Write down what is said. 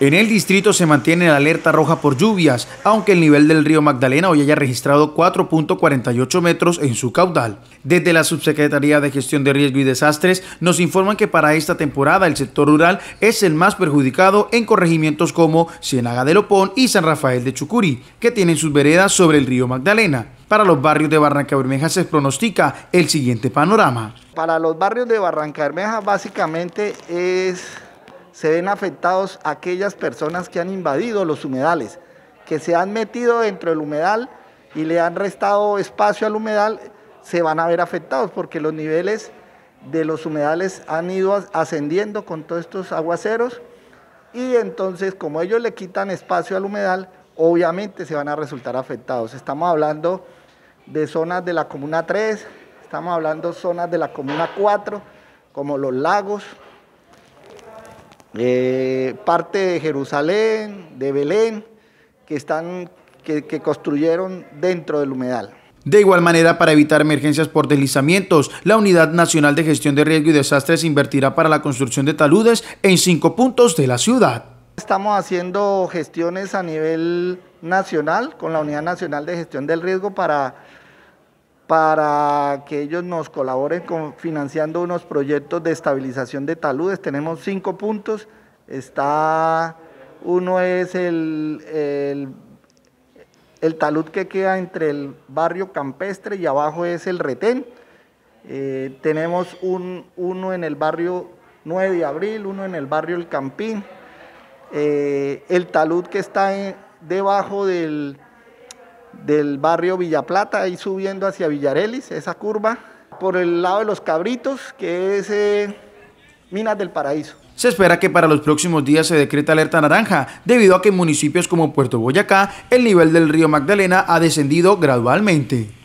En el distrito se mantiene la alerta roja por lluvias, aunque el nivel del río Magdalena hoy haya registrado 4.48 metros en su caudal. Desde la Subsecretaría de Gestión de Riesgo y Desastres nos informan que para esta temporada el sector rural es el más perjudicado en corregimientos como Ciénaga de Lopón y San Rafael de Chucuri, que tienen sus veredas sobre el río Magdalena. Para los barrios de Barranca Bermeja se pronostica el siguiente panorama. Para los barrios de Barranca Bermeja básicamente es se ven afectados aquellas personas que han invadido los humedales, que se han metido dentro del humedal y le han restado espacio al humedal, se van a ver afectados porque los niveles de los humedales han ido ascendiendo con todos estos aguaceros y entonces como ellos le quitan espacio al humedal, obviamente se van a resultar afectados. Estamos hablando de zonas de la comuna 3, estamos hablando de zonas de la comuna 4, como los lagos, eh, parte de Jerusalén, de Belén, que, están, que, que construyeron dentro del humedal. De igual manera, para evitar emergencias por deslizamientos, la Unidad Nacional de Gestión de Riesgo y Desastres invertirá para la construcción de taludes en cinco puntos de la ciudad. Estamos haciendo gestiones a nivel nacional con la Unidad Nacional de Gestión del Riesgo para para que ellos nos colaboren financiando unos proyectos de estabilización de taludes. Tenemos cinco puntos. Está, uno es el, el, talud que queda entre el barrio campestre y abajo es el retén. Eh, tenemos un, uno en el barrio 9 de abril, uno en el barrio El Campín. Eh, el talud que está debajo del del barrio Villa Plata, ahí subiendo hacia Villarelis, esa curva, por el lado de los Cabritos, que es eh, Minas del Paraíso. Se espera que para los próximos días se decreta alerta naranja, debido a que en municipios como Puerto Boyacá el nivel del río Magdalena ha descendido gradualmente.